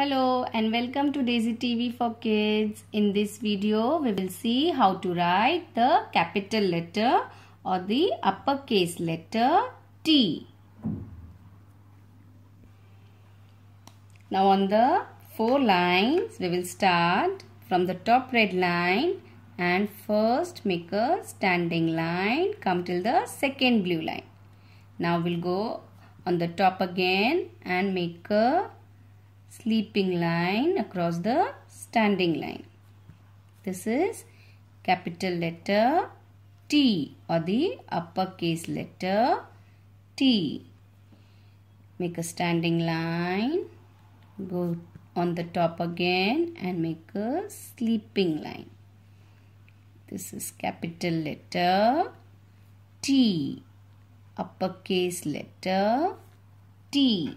Hello and welcome to Daisy TV for Kids. In this video, we will see how to write the capital letter or the uppercase letter T. Now on the four lines, we will start from the top red line and first make a standing line come till the second blue line. Now we'll go on the top again and make a sleeping line across the standing line. This is capital letter T or the uppercase letter T. Make a standing line. Go on the top again and make a sleeping line. This is capital letter T. Uppercase letter T.